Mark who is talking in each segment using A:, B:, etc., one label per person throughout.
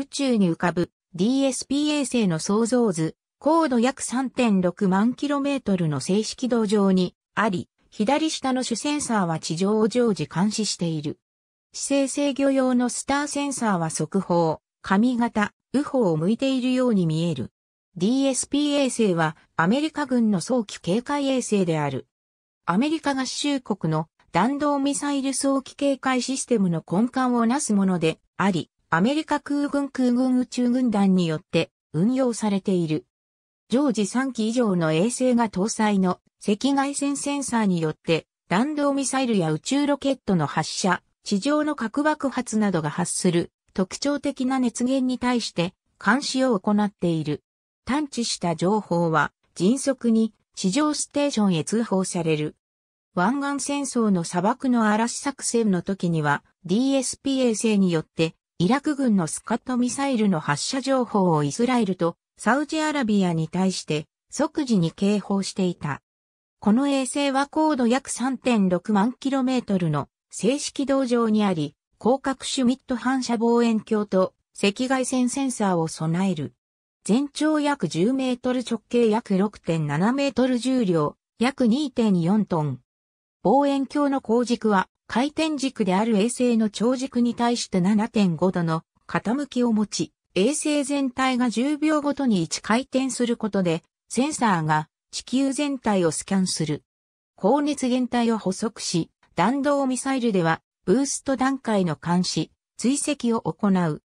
A: 宇宙に浮かぶ DSP 衛星の創造図、高度約3.6万トルの静止軌道上にあり、左下の主センサーは地上を常時監視している。姿勢制御用のスターセンサーは速報、髪型、右方を向いているように見える。DSP 衛星はアメリカ軍の早期警戒衛星である。アメリカ合衆国の弾道ミサイル早期警戒システムの根幹をなすものであり、アメリカ空軍空軍宇宙軍団によって運用されている。常時3機以上の衛星が搭載の赤外線センサーによって弾道ミサイルや宇宙ロケットの発射、地上の核爆発などが発する特徴的な熱源に対して監視を行っている。探知した情報は迅速に地上ステーションへ通報される。湾岸戦争の砂漠の嵐作戦の時には DSP 衛星によってイラク軍のスカットミサイルの発射情報をイスラエルとサウジアラビアに対して即時に警報していた。この衛星は高度約3.6万キロメートルの正式道上にあり、広角シュミット反射望遠鏡と赤外線センサーを備える。全長約10メートル直径約6.7メートル重量、約2.4トン。望遠鏡の後軸は回転軸である衛星の長軸に対して7.5度の傾きを持ち、衛星全体が10秒ごとに1回転することで、センサーが地球全体をスキャンする。高熱源体を捕捉し、弾道ミサイルでは、ブースト段階の監視、追跡を行う。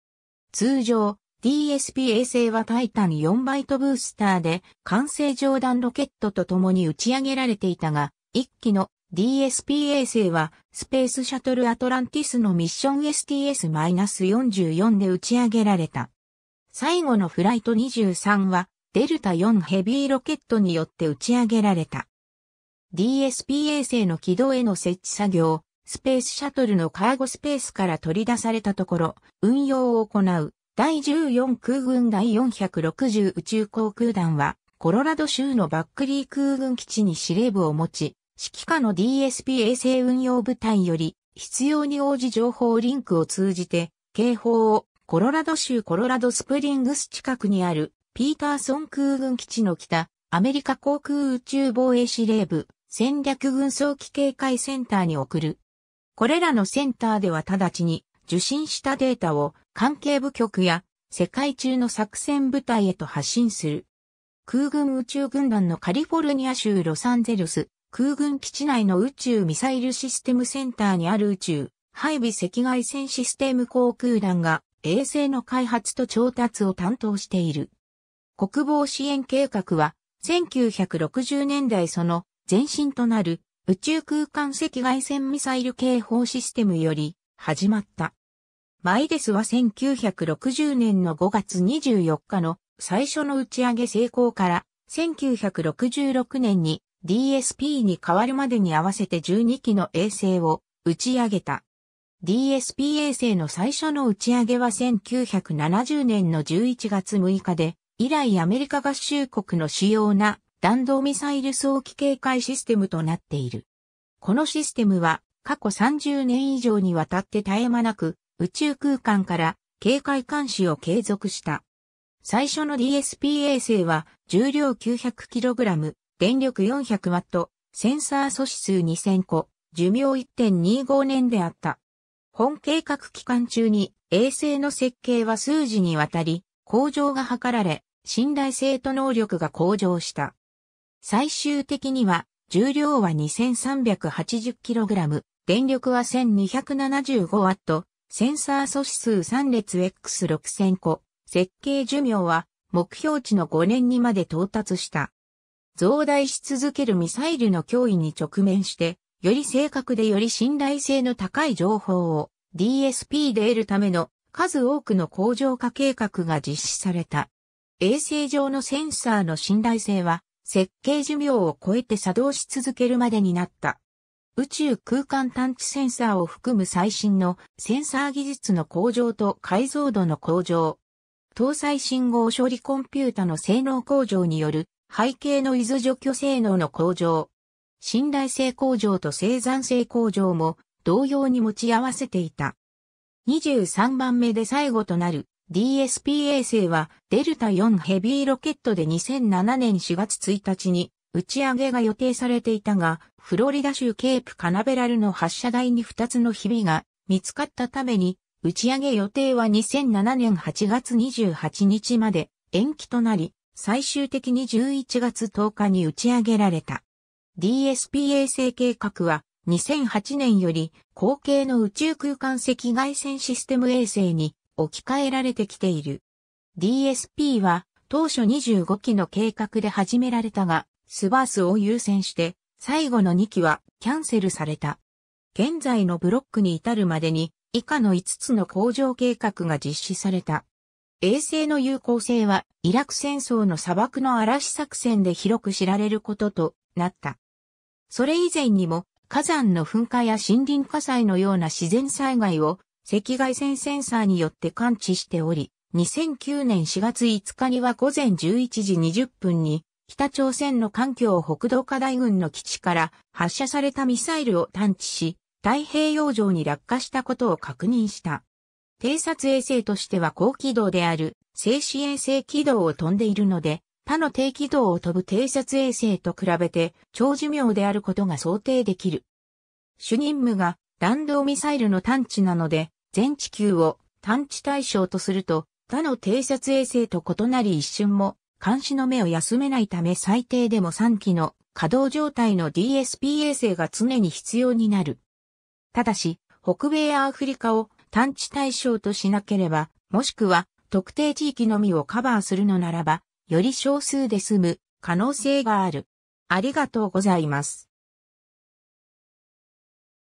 A: 通常、DSP 衛星はタイタン4バイトブースターで、完成上段ロケットと共に打ち上げられていたが、1機の DSP 衛星は、スペースシャトルアトランティスのミッション STS-44 で打ち上げられた。最後のフライト23は、デルタ4ヘビーロケットによって打ち上げられた。DSP 衛星の軌道への設置作業、スペースシャトルのカーゴスペースから取り出されたところ、運用を行う第14空軍第460宇宙航空団は、コロラド州のバックリー空軍基地に司令部を持ち、指揮下の DSP 衛星運用部隊より、必要に応じ情報リンクを通じて、警報をコロラド州コロラドスプリングス近くにあるピーターソン空軍基地の北、アメリカ航空宇宙防衛司令部戦略軍早期警戒センターに送る。これらのセンターでは直ちに受信したデータを関係部局や世界中の作戦部隊へと発信する。空軍宇宙軍団のカリフォルニア州ロサンゼルス空軍基地内の宇宙ミサイルシステムセンターにある宇宙配備赤外線システム航空団が衛星の開発と調達を担当している。国防支援計画は1960年代その前身となる宇宙空間赤外線ミサイル警報システムより始まった。マイデスは1960年の5月24日の最初の打ち上げ成功から1966年に DSP に変わるまでに合わせて12機の衛星を打ち上げた。DSP 衛星の最初の打ち上げは1970年の11月6日で、以来アメリカ合衆国の主要な弾道ミサイル早期警戒システムとなっている。このシステムは過去30年以上にわたって絶え間なく宇宙空間から警戒監視を継続した。最初の DSP 衛星は重量 900kg、電力4 0 0ト、センサー素子数2000個、寿命1.25年であった。本計画期間中に衛星の設計は数時にわたり向上が図られ、信頼性と能力が向上した。最終的には重量は 2380kg、電力は 1275W、センサー素子数3列 X6000 個、設計寿命は目標値の5年にまで到達した。増大し続けるミサイルの脅威に直面して、より正確でより信頼性の高い情報を DSP で得るための数多くの工場化計画が実施された。衛星上のセンサーの信頼性は設計寿命を超えて作動し続けるまでになった。宇宙空間探知センサーを含む最新のセンサー技術の向上と解像度の向上。搭載信号処理コンピュータの性能向上による背景の伊豆除去性能の向上、信頼性向上と生産性向上も同様に持ち合わせていた。23番目で最後となる DSP 衛星はデルタ4ヘビーロケットで2007年4月1日に打ち上げが予定されていたが、フロリダ州ケープカナベラルの発射台に2つのひびが見つかったために、打ち上げ予定は2007年8月28日まで延期となり、最終的に11月10日に打ち上げられた。DSP 衛星計画は2008年より後継の宇宙空間赤外線システム衛星に置き換えられてきている。DSP は当初25機の計画で始められたが、スバースを優先して最後の2機はキャンセルされた。現在のブロックに至るまでに以下の5つの工場計画が実施された。衛星の有効性は、イラク戦争の砂漠の嵐作戦で広く知られることとなった。それ以前にも、火山の噴火や森林火災のような自然災害を赤外線センサーによって感知しており、2009年4月5日には午前11時20分に、北朝鮮の環境北道課題軍の基地から発射されたミサイルを探知し、太平洋上に落下したことを確認した。偵察衛星としては高軌道である静止衛星軌道を飛んでいるので、他の低軌道を飛ぶ偵察衛星と比べて長寿命であることが想定できる。主任務が弾道ミサイルの探知なので、全地球を探知対象とすると、他の偵察衛星と異なり一瞬も監視の目を休めないため最低でも3機の稼働状態の DSP 衛星が常に必要になる。ただし、北米やアフリカを探知対象としなければ、もしくは特定地域のみをカバーするのならば、より少数で済む可能性がある。ありがとうございます。